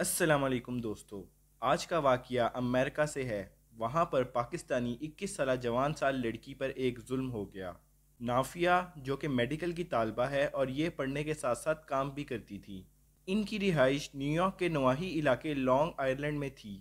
वालेकुम दोस्तों आज का वाक़ अमेरिका से है वहाँ पर पाकिस्तानी 21 साल जवान साल लड़की पर एक जुल्म हो गया नाफिया जो कि मेडिकल की तालबा है और ये पढ़ने के साथ साथ काम भी करती थी इनकी रिहाइश न्यूयॉर्क के नवाही इलाके लॉन्ग आयरलैंड में थी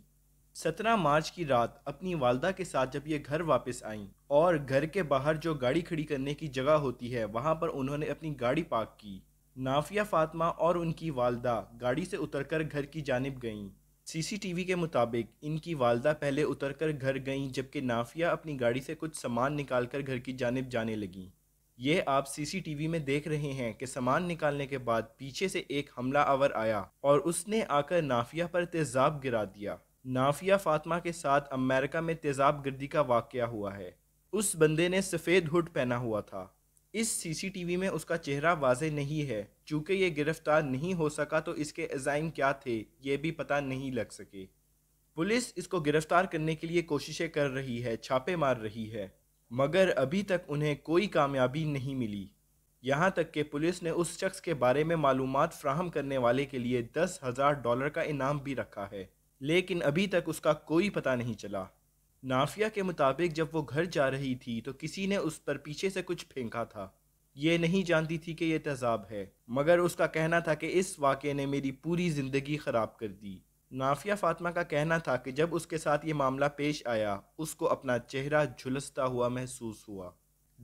17 मार्च की रात अपनी वालदा के साथ जब ये घर वापस आईं और घर के बाहर जो गाड़ी खड़ी करने की जगह होती है वहाँ पर उन्होंने अपनी गाड़ी पार्क की नाफिया फातमा और उनकी वालदा गाड़ी से उतरकर घर की जानब गईं सीसीटीवी के मुताबिक इनकी वालदा पहले उतरकर घर गईं जबकि नाफिया अपनी गाड़ी से कुछ सामान निकालकर घर की जानब जाने लगीं ये आप सीसीटीवी में देख रहे हैं कि सामान निकालने के बाद पीछे से एक हमला आवर आया और उसने आकर नाफिया पर तेज़ाब गिरा दिया नाफिया फातमा के साथ अमेरिका में तेज़ाब गर्दी का वाक़ हुआ है उस बंदे ने सफ़ेद हुड पहना हुआ था इस सीसीटीवी में उसका चेहरा वाजह नहीं है चूँकि ये गिरफ्तार नहीं हो सका तो इसके एजाइम क्या थे ये भी पता नहीं लग सके पुलिस इसको गिरफ्तार करने के लिए कोशिशें कर रही है छापे मार रही है मगर अभी तक उन्हें कोई कामयाबी नहीं मिली यहाँ तक कि पुलिस ने उस शख्स के बारे में मालूम फ्राहम करने वाले के लिए दस हज़ार डॉलर का इनाम भी रखा है लेकिन अभी तक उसका कोई पता नहीं चला नाफिया के मुताबिक जब वो घर जा रही थी तो किसी ने उस पर पीछे से कुछ फेंका था ये नहीं जानती थी कि यह तेजाब है मगर उसका कहना था कि इस वाक़े ने मेरी पूरी ज़िंदगी ख़राब कर दी नाफिया फ़ातमा का कहना था कि जब उसके साथ ये मामला पेश आया उसको अपना चेहरा झुलसता हुआ महसूस हुआ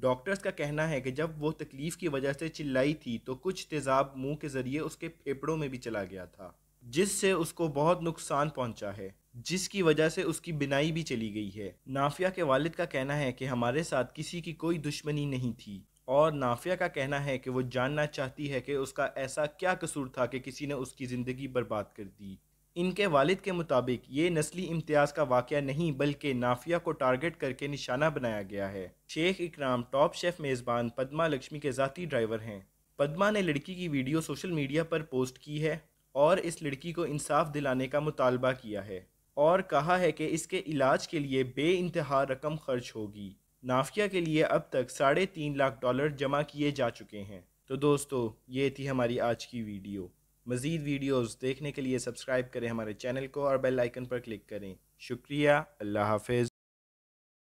डॉक्टर्स का कहना है कि जब वो तकलीफ़ की वजह से चिल्लाई थी तो कुछ तेज़ाब मुंह के ज़रिए उसके फेफड़ों में भी चला गया था जिससे उसको बहुत नुकसान पहुंचा है जिसकी वजह से उसकी बिनाई भी चली गई है नाफिया के वालिद का कहना है कि हमारे साथ किसी की कोई दुश्मनी नहीं थी और नाफिया का कहना है कि वो जानना चाहती है कि उसका ऐसा क्या कसूर था कि किसी ने उसकी ज़िंदगी बर्बाद कर दी इनके वालिद के मुताबिक ये नस्ली इम्तियाज़ का वाक़ नहीं बल्कि नाफिया को टारगेट करके निशाना बनाया गया है शेख इकराम टॉप शेफ़ मेज़बान पदमा लक्ष्मी के ज़ाती ड्राइवर हैं पदमा ने लड़की की वीडियो सोशल मीडिया पर पोस्ट की है और इस लड़की को इंसाफ दिलाने का मुतालबा किया है और कहा है कि इसके इलाज के लिए बे इंतहा रकम खर्च होगी नाफिया के लिए अब तक साढ़े तीन लाख डॉलर जमा किए जा चुके हैं तो दोस्तों ये थी हमारी आज की वीडियो मज़ीद वीडियोस देखने के लिए सब्सक्राइब करें हमारे चैनल को और बेल आइकन पर क्लिक करें शुक्रिया अल्लाह हाफिज़